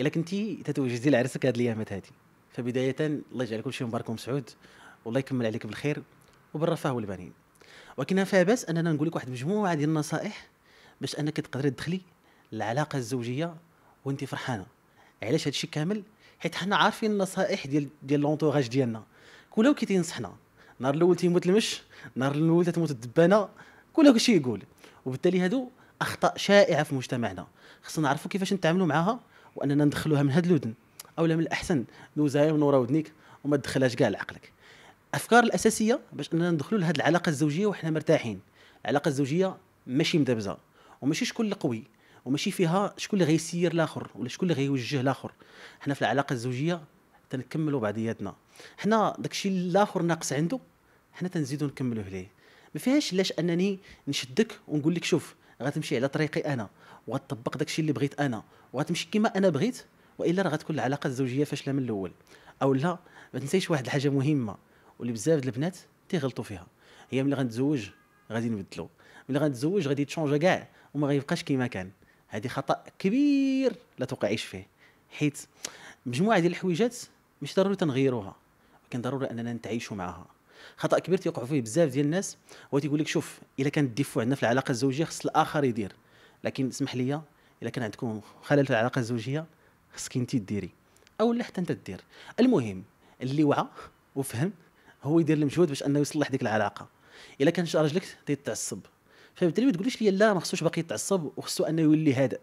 الا كنتي تتوجدي لعرسك هاد الايامات هادي فبدايه الله يجعل كل شيء مبارك ومسعود والله يكمل عليك بالخير وبالرفاه والبنين ولكن فيها باس اننا نقول لك واحد مجموعه ديال النصائح باش انك تقدري تدخلي العلاقه الزوجيه وانت فرحانه علاش الشيء كامل حيت حنا عارفين النصائح ديال ديال لونتوراج ديالنا كل كي تينصحنا نهار الاول تيموت المش نهار الاول تموت الدبانه كل شيء يقول وبالتالي هادو اخطاء شائعه في مجتمعنا خصنا نعرفوا كيفاش نتعاملوا معاها واننا ندخلوها من هاد الودن اولا من الاحسن دوزها من ودنيك وما تدخلهاش كاع لعقلك الافكار الاساسيه باش اننا ندخلوا لهذه العلاقه الزوجيه وحنا مرتاحين العلاقه الزوجيه ماشي مدبزه وماشي شكون اللي قوي وماشي فيها شكون اللي غيسير الاخر ولا شكون اللي غيوجه الاخر حنا في العلاقه الزوجيه تنكملوا بعضياتنا حنا داكشي الاخر ناقص عنده حنا تنزيدو نكملوه ليه ما فيهاش لاش انني نشدك ونقول لك شوف غتمشي على طريقي انا وغتطبق داكشي اللي بغيت انا وغتمشي كما انا بغيت والا راه غتكون العلاقه الزوجيه فاشله من الاول او لا ما تنسيش واحد الحاجه مهمه واللي بزاف د البنات تيغلطوا فيها هي ملي غنتزوج غادي نبدلو ملي غنتزوج غادي تشونجا كاع وما غيبقاش كما كان هذه خطا كبير لا توقعيش فيه حيت مجموعه ديال الحويجات مش ضروري تنغيروها ولكن ضروري اننا نتعايشوا معها خطا كبير تيوقع فيه بزاف ديال الناس هو تيقول لك شوف الا كان الديفو عندنا في العلاقه الزوجيه خص الاخر يدير لكن اسمح لي الا كان عندكم خلل في العلاقه الزوجيه خصك انت ديري او لا حتى انت دير المهم اللي وعى وفهم هو يدير المجهود باش انه يصلح ديك العلاقه الا كان راجلك تيتعصب فبالتالي ما تقوليش لي لا ما خصوش باقي يتعصب وخصو انه يولي هادئ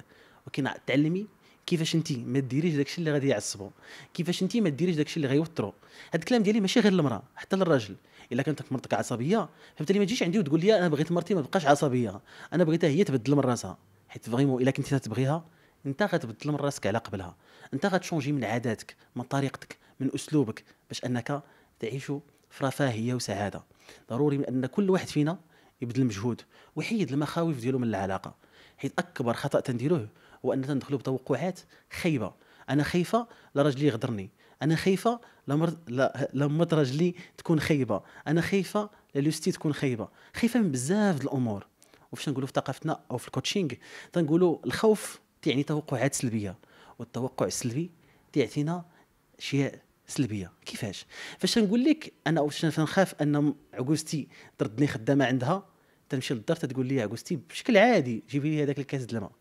ولكن تعلمي كيفاش انت ما ديريش داكشي اللي غادي يعصبو كيفاش انت ما ديريش داكشي اللي غيوترو هاد الكلام ديالي ماشي غير للمراه حتى للراجل الا كانت مرتك عصبيه فهمتني ما تجيش عندي وتقول لي انا بغيت مرتي ما تبقاش عصبيه انا بغيتها هي تبدل من راسها حيت فريمون الا كنتي تبغيها انت غتبدل من راسك على قبلها انت غتشونجي من عاداتك من طريقتك من اسلوبك باش انك تعيش في رفاهيه وسعاده ضروري من ان كل واحد فينا يبذل مجهود ويحيد المخاوف ديالو من العلاقه حيت اكبر خطا تنديروه هو ان تندخلوا بتوقعات خايبه انا خايفه لا راجلي يغدرني انا خايفه لمرض راجلي تكون خايبه انا خايفه لوستي تكون خايبه خايفه من بزاف الامور وفاش نقولوا في ثقافتنا او في الكوتشينغ تنقولوا الخوف تيعني توقعات سلبيه والتوقع السلبي تيعطينا اشياء سلبيه كيفاش فاش نقول لك انا واش نخاف ان عقوستي تردني خدامه عندها تمشي للدار تقول لي عقوستي بشكل عادي جيبي لي هذاك الكاس د الماء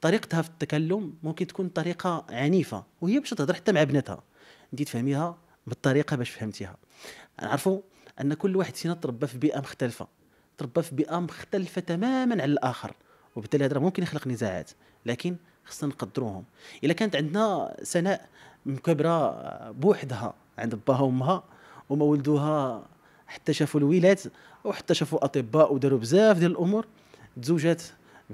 طريقتها في التكلم ممكن تكون طريقه عنيفه وهي باش تهضر حتى مع بناتها انت تفهميها بالطريقه باش فهمتيها نعرفوا ان كل واحد فينا تربى في بيئه مختلفه تربى في بيئه مختلفه تماما عن الاخر وبالتالي هذا ممكن يخلق نزاعات لكن خصنا نقدروهم اذا كانت عندنا سناء مكبره بوحدها عند باها وامها وما ولدوها حتى شافوا الولاد وحتى شافوا اطباء وداروا بزاف ديال الامور تزوجات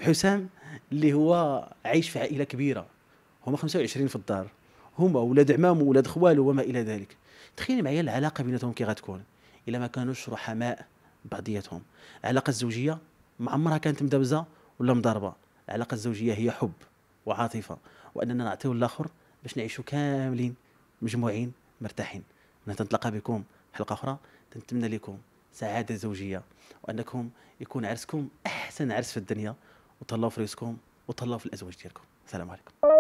حسام اللي هو عايش في عائله كبيره هما 25 في الدار هما ولاد عمام ولاد خوالو وما الى ذلك تخيل معايا العلاقه بيناتهم كي غتكون الا ما كانوش رحماء بعضياتهم العلاقه الزوجيه ما عمرها كانت مدبزه ولا مضاربه العلاقه الزوجيه هي حب وعاطفه واننا نعطيو الاخر باش نعيشوا كاملين مجموعين مرتاحين نتلقى تنتلقى بكم حلقه اخرى تنتمنى لكم سعاده زوجيه وانكم يكون عرسكم احسن عرس في الدنيا وتهلاو في رزقكم وتهلاو في الازواج ديالكم السلام عليكم